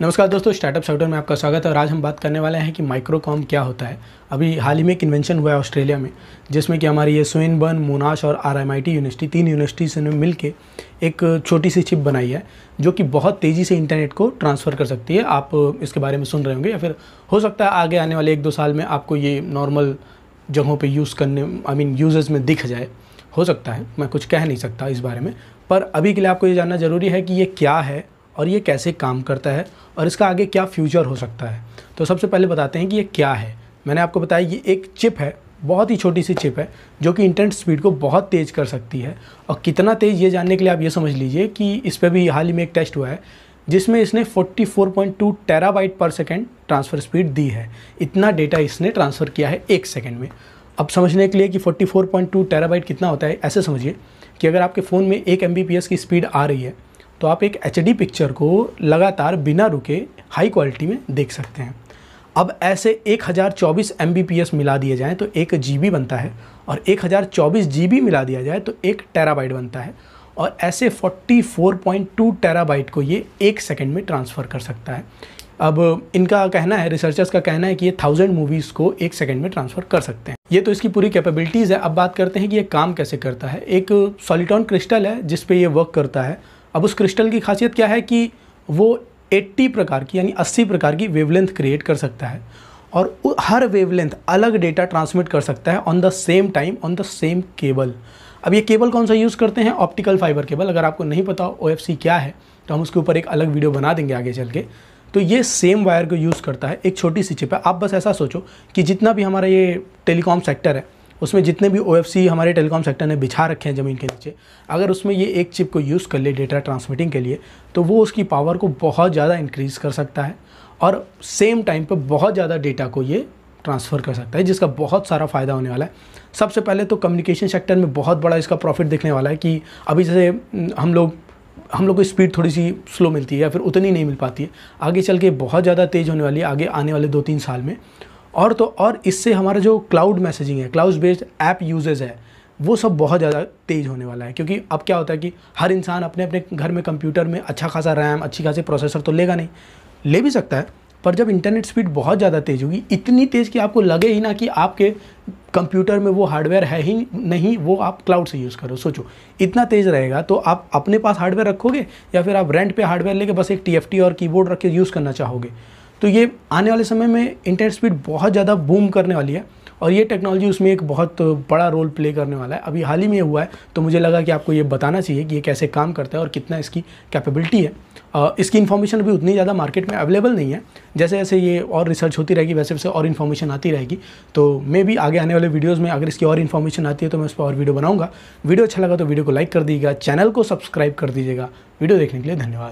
नमस्कार दोस्तों startup software में आपका स्वागत है और आज हम बात करने वाले हैं कि माइक्रोकॉम क्या होता है अभी हाल ही में एक इन्वेंशन हुआ है ऑस्ट्रेलिया में जिसमें कि हमारी ये स्वेनबर्न मोनाश और आर यूनिवर्सिटी तीन यूनिवर्सिटीज़ ने मिल के एक छोटी सी चिप बनाई है जो कि बहुत तेज़ी से इंटरनेट को ट्रांसफ़र कर सकती है आप इसके बारे में सुन रहे होंगे या फिर हो सकता है आगे आने वाले एक दो साल में आपको ये नॉर्मल जगहों पर यूज़ करने आई मीन यूज़र्स में दिख जाए हो सकता है मैं कुछ कह नहीं सकता इस बारे में पर अभी के लिए आपको ये जानना ज़रूरी है कि ये क्या है और ये कैसे काम करता है और इसका आगे क्या फ्यूचर हो सकता है तो सबसे पहले बताते हैं कि ये क्या है मैंने आपको बताया ये एक चिप है बहुत ही छोटी सी चिप है जो कि इंटरनेट स्पीड को बहुत तेज़ कर सकती है और कितना तेज़ ये जानने के लिए आप ये समझ लीजिए कि इस पर भी हाल ही में एक टेस्ट हुआ है जिसमें इसने 44.2 टेराबाइट पर सेकेंड ट्रांसफ़र स्पीड दी है इतना डेटा इसने ट्रांसफ़र किया है एक सेकेंड में अब समझने के लिए कि 44.2 टेराबाइट कितना होता है ऐसे समझिए कि अगर आपके फ़ोन में एक एम की स्पीड आ रही है तो आप एक एच पिक्चर को लगातार बिना रुके हाई क्वालिटी में देख सकते हैं अब ऐसे 1024 हज़ार मिला दिए जाएँ तो एक जी बनता है और 1024 हज़ार मिला दिया जाए तो एक टेराबाइट बनता है और ऐसे 44.2 टेराबाइट को ये एक सेकंड में ट्रांसफ़र कर सकता है अब इनका कहना है रिसर्चर्स का कहना है कि ये थाउजेंड मूवीज़ को एक सेकंड में ट्रांसफ़र कर सकते हैं ये तो इसकी पूरी कैपेबिलिटीज़ है अब बात करते हैं कि ये काम कैसे करता है एक सॉलिटॉन क्रिस्टल है जिस ये वर्क करता है अब उस क्रिस्टल की खासियत क्या है कि वो 80 प्रकार की यानी 80 प्रकार की वेवलेंथ क्रिएट कर सकता है और हर वेवलेंथ अलग डेटा ट्रांसमिट कर सकता है on the same time on the same cable अब ये केबल कौन सा यूज़ करते हैं ऑप्टिकल फाइबर केबल अगर आपको नहीं पता ओ क्या है तो हम उसके ऊपर एक अलग वीडियो बना देंगे आगे चल के तो ये सेम वायर को यूज़ करता है एक छोटी सी चिप है आप बस ऐसा सोचो कि जितना भी हमारा ये टेलीकॉम सेक्टर है उसमें जितने भी ओ हमारे टेलीकॉम सेक्टर ने बिछा रखे हैं ज़मीन के नीचे अगर उसमें ये एक चिप को यूज़ कर ले डेटा ट्रांसमिटिंग के लिए तो वो उसकी पावर को बहुत ज़्यादा इंक्रीज़ कर सकता है और सेम टाइम पर बहुत ज़्यादा डेटा को ये ट्रांसफ़र कर सकता है जिसका बहुत सारा फ़ायदा होने वाला है सबसे पहले तो कम्युनिकेशन सेक्टर में बहुत बड़ा इसका प्रॉफिट दिखने वाला है कि अभी जैसे हम लोग हम लोग को स्पीड थोड़ी सी स्लो मिलती है या फिर उतनी नहीं मिल पाती है आगे चल के बहुत ज़्यादा तेज़ होने वाली है आगे आने वाले दो तीन साल में और तो और इससे हमारा जो क्लाउड मैसेजिंग है क्लाउड बेस्ड ऐप यूजेज है वो सब बहुत ज़्यादा तेज़ होने वाला है क्योंकि अब क्या होता है कि हर इंसान अपने अपने घर में कंप्यूटर में अच्छा खासा रैम अच्छी खासी प्रोसेसर तो लेगा नहीं ले भी सकता है पर जब इंटरनेट स्पीड बहुत ज़्यादा तेज़ होगी इतनी तेज़ कि आपको लगे ही ना कि आपके कंप्यूटर में वो हार्डवेयर है ही नहीं वो आप क्लाउड से यूज़ करो सोचो इतना तेज़ रहेगा तो आप अपने पास हार्डवेयर रखोगे या फिर आप रेंट पे हार्डवेयर लेके बस एक टी और कीबोर्ड रख के यूज़ करना चाहोगे तो ये आने वाले समय में इंटरनेट स्पीड बहुत ज़्यादा बूम करने वाली है और ये टेक्नोलॉजी उसमें एक बहुत बड़ा रोल प्ले करने वाला है अभी हाल ही में ये हुआ है तो मुझे लगा कि आपको ये बताना चाहिए कि ये कैसे काम करता है और कितना इसकी कैपेबिलिटी है इसकी इन्फॉर्मेशन अभी उतनी ज़्यादा मार्केट में अवेलेबल नहीं है जैसे जैसे ये और रिसर्च होती रहेगी वैसे वैसे और इन्फॉर्मेशन आती रहेगी तो मे भी आगे आने वाले वीडियोज़ में अगर इसकी और इन्फॉर्मेशन आती है तो मैं उस पर और वीडियो बनाऊँगा वीडियो अच्छा लगा तो वीडियो को लाइक कर दीजिएगा चैनल को सब्सक्राइब कर दीजिएगा वीडियो देखने के लिए धन्यवाद